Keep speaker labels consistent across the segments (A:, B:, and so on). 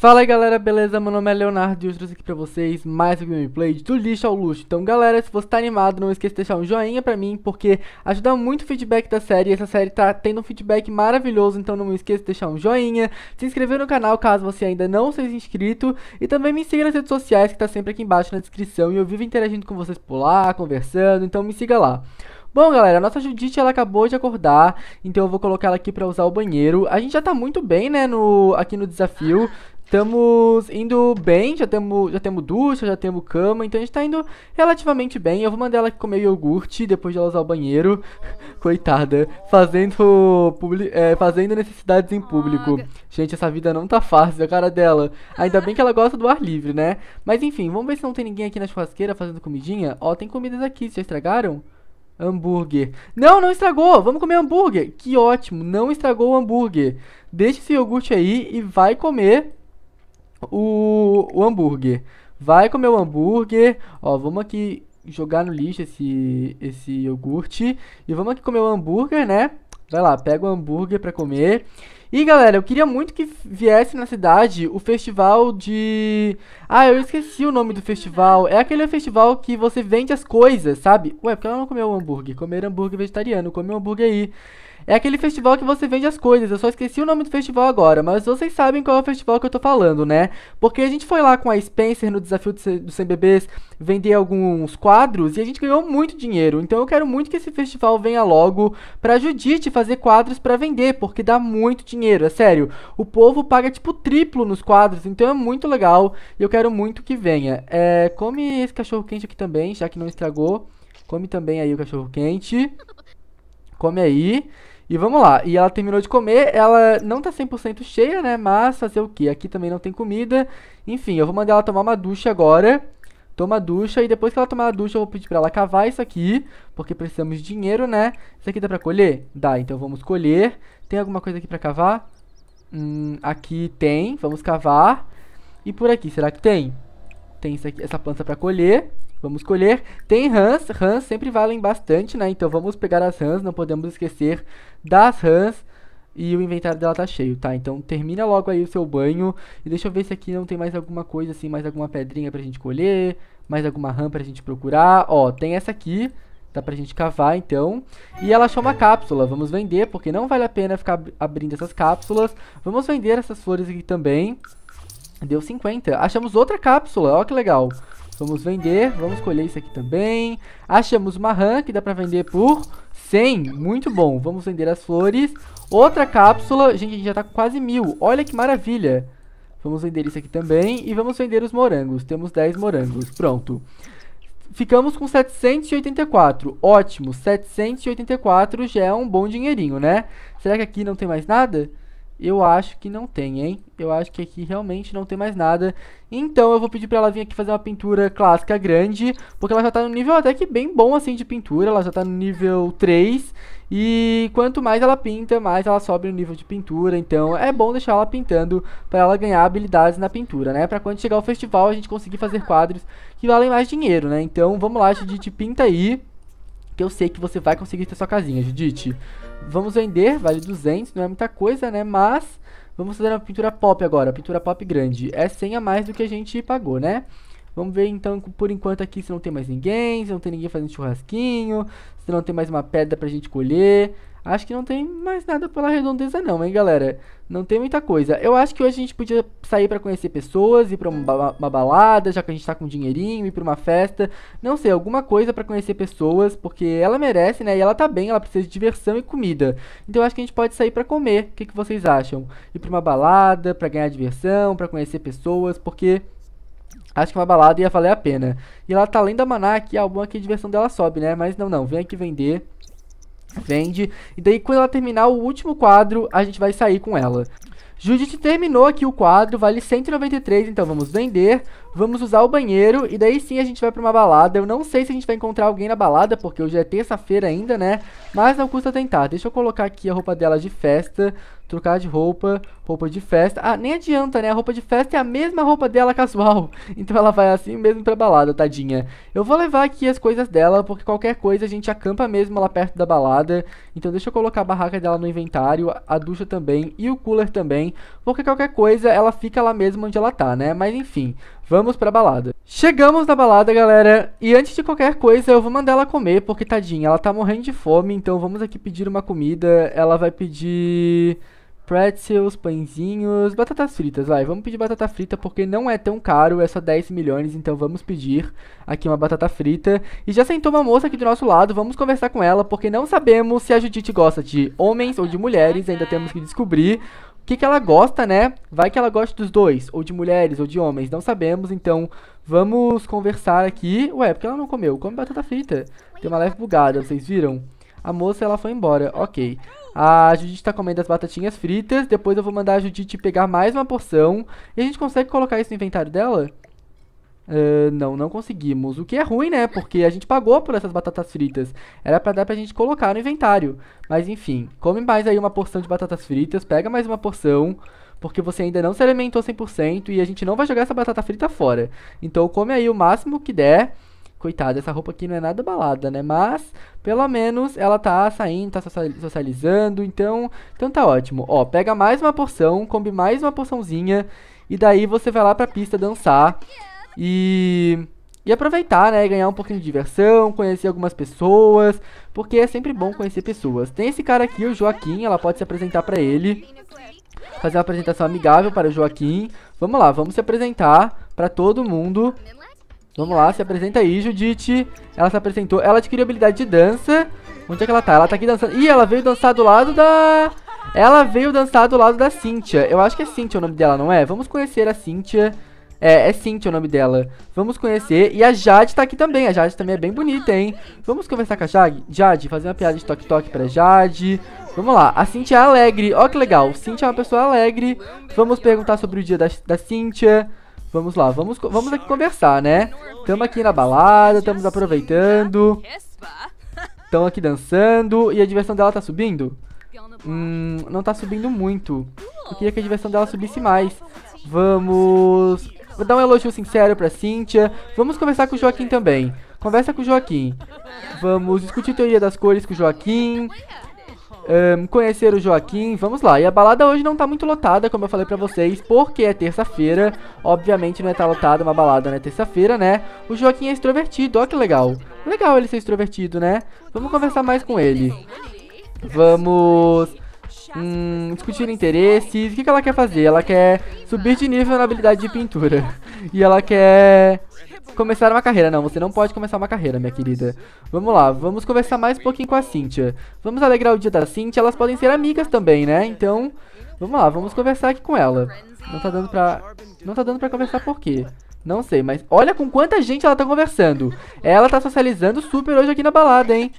A: Fala aí galera, beleza? Meu nome é Leonardo e eu trouxe aqui pra vocês mais um gameplay do lixo ao luxo. Então galera, se você tá animado, não esqueça de deixar um joinha pra mim, porque ajuda muito o feedback da série. Essa série tá tendo um feedback maravilhoso, então não esqueça de deixar um joinha, se inscrever no canal caso você ainda não seja inscrito, e também me siga nas redes sociais que tá sempre aqui embaixo na descrição, e eu vivo interagindo com vocês por lá, conversando, então me siga lá. Bom, galera, a nossa Judite, ela acabou de acordar, então eu vou colocar ela aqui pra usar o banheiro. A gente já tá muito bem, né, no, aqui no desafio. Estamos indo bem, já temos, já temos ducha, já temos cama, então a gente tá indo relativamente bem. Eu vou mandar ela aqui comer iogurte depois de ela usar o banheiro. Coitada, fazendo, é, fazendo necessidades em público. Gente, essa vida não tá fácil, a cara dela. Ainda bem que ela gosta do ar livre, né? Mas enfim, vamos ver se não tem ninguém aqui na churrasqueira fazendo comidinha. Ó, tem comidas aqui, já estragaram? Hambúrguer. Não, não estragou. Vamos comer hambúrguer. Que ótimo, não estragou o hambúrguer. Deixa esse iogurte aí e vai comer o, o hambúrguer. Vai comer o hambúrguer. Ó, vamos aqui jogar no lixo esse, esse iogurte. E vamos aqui comer o hambúrguer, né? Vai lá, pega o hambúrguer pra comer. E galera, eu queria muito que viesse na cidade o festival de. Ah, eu esqueci o nome do festival. É aquele festival que você vende as coisas, sabe? Ué, por que ela não comeu o hambúrguer? Comer hambúrguer vegetariano, comeu hambúrguer aí. É aquele festival que você vende as coisas. Eu só esqueci o nome do festival agora, mas vocês sabem qual é o festival que eu tô falando, né? Porque a gente foi lá com a Spencer no desafio dos 100 bebês vender alguns quadros e a gente ganhou muito dinheiro. Então eu quero muito que esse festival venha logo pra Judite fazer quadros para vender, porque dá muito dinheiro, é sério. O povo paga tipo triplo nos quadros, então é muito legal e eu quero muito que venha. É, come esse cachorro quente aqui também, já que não estragou. Come também aí o cachorro quente. Come aí. E vamos lá, e ela terminou de comer, ela não tá 100% cheia, né, mas fazer o que? Aqui também não tem comida, enfim, eu vou mandar ela tomar uma ducha agora, toma ducha, e depois que ela tomar a ducha eu vou pedir pra ela cavar isso aqui, porque precisamos de dinheiro, né, isso aqui dá pra colher? Dá, então vamos colher, tem alguma coisa aqui pra cavar? Hum, aqui tem, vamos cavar, e por aqui, será que tem? Tem aqui, essa planta pra colher, Vamos colher. Tem rãs, rãs sempre valem bastante, né? Então vamos pegar as rãs, não podemos esquecer das rãs. E o inventário dela tá cheio, tá? Então termina logo aí o seu banho. E deixa eu ver se aqui não tem mais alguma coisa assim, mais alguma pedrinha pra gente colher, mais alguma rã pra gente procurar. Ó, tem essa aqui, dá pra gente cavar então. E ela achou uma cápsula, vamos vender, porque não vale a pena ficar abrindo essas cápsulas. Vamos vender essas flores aqui também. Deu 50. Achamos outra cápsula, ó que legal. Vamos vender, vamos colher isso aqui também. Achamos uma rã que dá pra vender por 100, muito bom. Vamos vender as flores. Outra cápsula, gente, a gente já tá quase mil. Olha que maravilha. Vamos vender isso aqui também e vamos vender os morangos. Temos 10 morangos, pronto. Ficamos com 784, ótimo, 784 já é um bom dinheirinho, né? Será que aqui não tem mais nada? Eu acho que não tem, hein? Eu acho que aqui realmente não tem mais nada. Então eu vou pedir pra ela vir aqui fazer uma pintura clássica grande, porque ela já tá no nível até que bem bom, assim, de pintura. Ela já tá no nível 3, e quanto mais ela pinta, mais ela sobe no nível de pintura. Então é bom deixar ela pintando pra ela ganhar habilidades na pintura, né? Pra quando chegar o festival a gente conseguir fazer quadros que valem mais dinheiro, né? Então vamos lá, gente pinta aí que eu sei que você vai conseguir ter sua casinha, Judite. Vamos vender, vale 200, não é muita coisa, né? Mas vamos fazer uma pintura pop agora, pintura pop grande. É 100 a mais do que a gente pagou, né? Vamos ver então por enquanto aqui se não tem mais ninguém, se não tem ninguém fazendo churrasquinho, se não tem mais uma pedra pra gente colher. Acho que não tem mais nada pela redondeza não, hein, galera? Não tem muita coisa. Eu acho que hoje a gente podia sair para conhecer pessoas, ir pra uma, uma, balada, já que a gente tá com dinheirinho, ir pra uma festa. Não sei, alguma coisa para conhecer pessoas, porque ela merece, né? E ela tá bem, ela precisa de diversão e comida. Então eu acho que a gente pode sair para comer. O que, que vocês acham? Ir pra uma balada, para ganhar diversão, para conhecer pessoas, porque... Acho que uma balada ia valer a pena. E ela tá além da Maná, que a bom que a diversão dela sobe, né? Mas não, não. Vem aqui vender. Vende. E daí, quando ela terminar o último quadro, a gente vai sair com ela. Judith terminou aqui o quadro, vale 193, então vamos vender, vamos usar o banheiro e daí sim a gente vai pra uma balada. Eu não sei se a gente vai encontrar alguém na balada, porque hoje é terça-feira ainda, né? Mas não custa tentar. Deixa eu colocar aqui a roupa dela de festa trocar de roupa, roupa de festa. Ah, nem adianta, né? A roupa de festa é a mesma roupa dela casual. Então ela vai assim mesmo pra balada, tadinha. Eu vou levar aqui as coisas dela, porque qualquer coisa a gente acampa mesmo lá perto da balada. Então deixa eu colocar a barraca dela no inventário, a ducha também e o cooler também. Porque qualquer coisa ela fica lá mesmo onde ela tá, né? Mas enfim, Vamos pra balada. Chegamos na balada, galera. E antes de qualquer coisa, eu vou mandar ela comer, porque tadinha, ela tá morrendo de fome. Então vamos aqui pedir uma comida. Ela vai pedir pretzels, pãezinhos, batatas fritas, vai, vamos pedir batata frita porque não é tão caro, é só 10 milhões, então vamos pedir aqui uma batata frita. E já sentou uma moça aqui do nosso lado, vamos conversar com ela porque não sabemos se a Judite gosta de homens ou de mulheres, ainda temos que descobrir o que, que ela gosta, né? Vai que ela gosta dos dois, ou de mulheres ou de homens, não sabemos, então vamos conversar aqui. Ué, porque ela não comeu, come batata frita, tem uma leve bugada, vocês viram? A moça, ela foi embora, ok. A Judite tá comendo as batatinhas fritas. Depois eu vou mandar a Judite pegar mais uma porção. E a gente consegue colocar isso no inventário dela? Uh, não, não conseguimos. O que é ruim, né? Porque a gente pagou por essas batatas fritas. Era pra dar pra gente colocar no inventário. Mas enfim, come mais aí uma porção de batatas fritas. Pega mais uma porção. Porque você ainda não se alimentou 100% e a gente não vai jogar essa batata frita fora. Então come aí o máximo que der coitada, essa roupa aqui não é nada balada, né? Mas, pelo menos, ela tá saindo, tá socializando, então, então tá ótimo. Ó, pega mais uma porção, come mais uma porçãozinha, e daí você vai lá pra pista dançar e... E aproveitar, né? Ganhar um pouquinho de diversão, conhecer algumas pessoas, porque é sempre bom conhecer pessoas. Tem esse cara aqui, o Joaquim, ela pode se apresentar pra ele fazer uma apresentação amigável para o Joaquim. Vamos lá, vamos se apresentar para todo mundo. Vamos lá, se apresenta aí, Judite. Ela se apresentou. Ela adquiriu habilidade de dança. Onde é que ela tá? Ela tá aqui dançando. Ih, ela veio dançar do lado da... Ela veio dançar do lado da Cynthia. Eu acho que é Cynthia o nome dela, não é? Vamos conhecer a Cynthia. É, é Cynthia o nome dela. Vamos conhecer. E a Jade tá aqui também. A Jade também é bem bonita, hein? Vamos conversar com a Jade? Jade, fazer uma piada de toque-toque pra Jade. Vamos lá. A Cynthia é alegre. Ó que legal. Cynthia é uma pessoa alegre. Vamos perguntar sobre o dia da, da Cynthia. Vamos lá, vamos, vamos aqui conversar, né? Estamos aqui na balada, estamos aproveitando. Estão aqui dançando e a diversão dela tá subindo? Hum, não tá subindo muito. Eu queria que a diversão dela subisse mais. Vamos... Vou dar um elogio sincero pra Cynthia. Vamos conversar com o Joaquim também. Conversa com o Joaquim. Vamos discutir teoria das cores com o Joaquim um, conhecer o Joaquim, vamos lá. E a balada hoje não tá muito lotada, como eu falei pra vocês, porque é terça-feira. Obviamente não é tá lotada uma balada, né? Terça-feira, né? O Joaquim é extrovertido, ó que legal. Legal ele ser extrovertido, né? Vamos conversar mais com ele. Vamos... Hum, discutir interesses. O que, que ela quer fazer? Ela quer subir de nível na habilidade de pintura. E ela quer começar uma carreira. Não, você não pode começar uma carreira, minha querida. Vamos lá, vamos conversar mais um pouquinho com a Cintia. Vamos alegrar o dia da Cintia, elas podem ser amigas também, né? Então, vamos lá, vamos conversar aqui com ela. Não tá dando pra... Não tá dando pra conversar por quê? Não sei, mas olha com quanta gente ela tá conversando. Ela tá socializando super hoje aqui na balada, hein?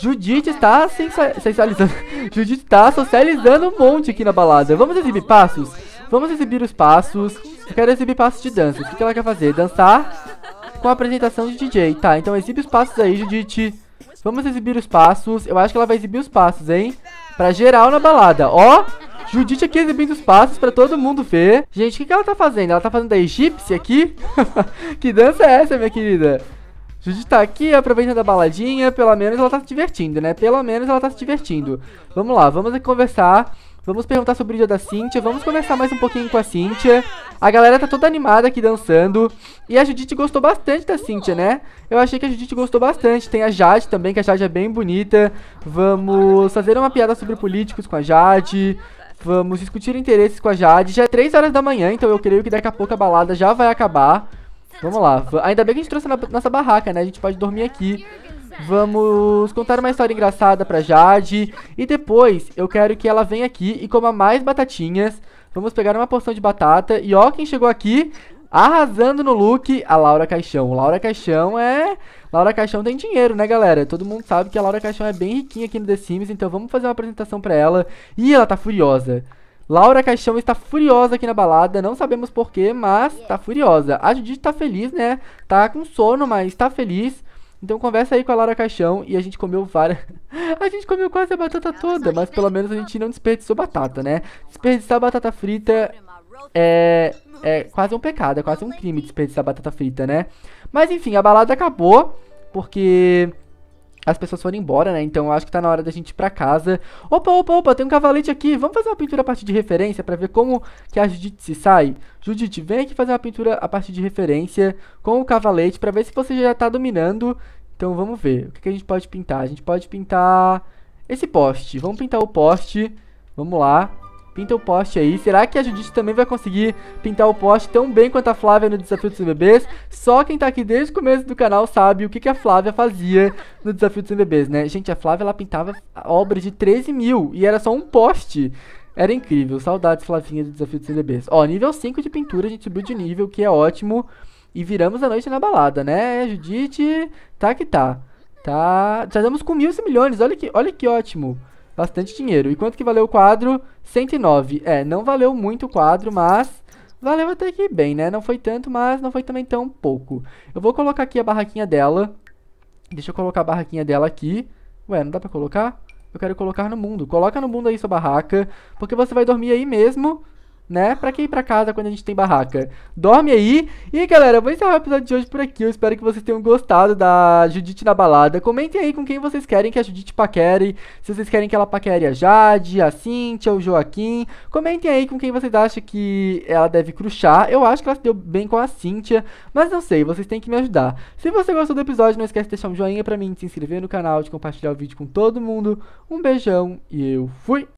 A: Judite está sensualizando. Judite está socializando um monte aqui na balada. Vamos exibir passos? Vamos exibir os passos. Eu quero exibir passos de dança. O que, ela quer fazer? Dançar com a apresentação de DJ. Tá, então exibe os passos aí, Judite. Vamos exibir os passos. Eu acho que ela vai exibir os passos, hein? Pra geral na balada. Ó, Judite aqui exibindo os passos pra todo mundo ver. Gente, o que, ela tá fazendo? Ela tá fazendo da egípcia aqui? que dança é essa, minha querida? Judite tá aqui aproveitando a baladinha. Pelo menos ela tá se divertindo, né? Pelo menos ela tá se divertindo. Vamos lá, vamos conversar Vamos perguntar sobre o dia da Cintia. vamos conversar mais um pouquinho com a Cintia. A galera tá toda animada aqui dançando. E a Judite gostou bastante da Cintia, né? Eu achei que a Judite gostou bastante. Tem a Jade também, que a Jade é bem bonita. Vamos fazer uma piada sobre políticos com a Jade. Vamos discutir interesses com a Jade. Já é 3 horas da manhã, então eu creio que daqui a pouco a balada já vai acabar. Vamos lá. Ainda bem que a gente trouxe a nossa barraca, né? A gente pode dormir aqui vamos contar uma história engraçada pra Jade. E depois eu quero que ela venha aqui e coma mais batatinhas. Vamos pegar uma porção de batata. E ó, quem chegou aqui arrasando no look, a Laura Caixão. Laura Caixão é. Laura Caixão tem dinheiro, né, galera? Todo mundo sabe que a Laura Caixão é bem riquinha aqui no The Sims, então vamos fazer uma apresentação pra ela. E ela tá furiosa. Laura Caixão está furiosa aqui na balada, não sabemos porquê, mas tá furiosa. A Judite tá feliz, né? Tá com sono, mas tá feliz. Então conversa aí com a Lara Caixão e a gente comeu várias. a gente comeu quase a batata toda, mas pelo menos a gente não desperdiçou batata, né? Desperdiçar batata frita é, é quase um pecado, é quase um crime desperdiçar batata frita, né? Mas enfim, a balada acabou, porque as pessoas foram embora, né? Então eu acho que tá na hora da gente ir pra casa. Opa, opa, opa, tem um cavalete aqui. Vamos fazer uma pintura a partir de referência para ver como que a Judite se sai. Judite, vem aqui fazer uma pintura a partir de referência com o cavalete para ver se você já tá dominando. Então vamos ver. O que, que a gente pode pintar? A gente pode pintar esse poste. Vamos pintar o poste. Vamos lá. Pinta o poste aí. Será que a Judite também vai conseguir pintar o poste tão bem quanto a Flávia no Desafio dos Bebês? Só quem tá aqui desde o começo do canal sabe o que, que a Flávia fazia no Desafio dos Bebês, né? Gente, a Flávia, ela pintava obras de 13 mil e era só um poste. Era incrível. Saudades, Flavinha, do Desafio dos Bebês. Ó, nível 5 de pintura, a gente subiu de nível, que é ótimo. E viramos a noite na balada, né? Judite, tá que tá. Tá... Já damos com mil e milhões, olha que, olha que ótimo bastante dinheiro. E quanto que valeu o quadro? 109. É, não valeu muito o quadro, mas valeu até que bem, né? Não foi tanto, mas não foi também tão pouco. Eu vou colocar aqui a barraquinha dela. Deixa eu colocar a barraquinha dela aqui. Ué, não dá pra colocar? Eu quero colocar no mundo. Coloca no mundo aí sua barraca, porque você vai dormir aí mesmo né? Pra quem ir pra casa quando a gente tem barraca. Dorme aí. E galera, vou encerrar o episódio de hoje por aqui. Eu espero que vocês tenham gostado da Judite na balada. Comentem aí com quem vocês querem que a Judite paquere. Se vocês querem que ela paquere a Jade, a Cintia, o Joaquim. Comentem aí com quem vocês acham que ela deve cruxar. Eu acho que ela se deu bem com a Cintia, mas não sei, vocês têm que me ajudar. Se você gostou do episódio, não esquece de deixar um joinha pra mim, de se inscrever no canal, de compartilhar o vídeo com todo mundo. Um beijão e eu fui!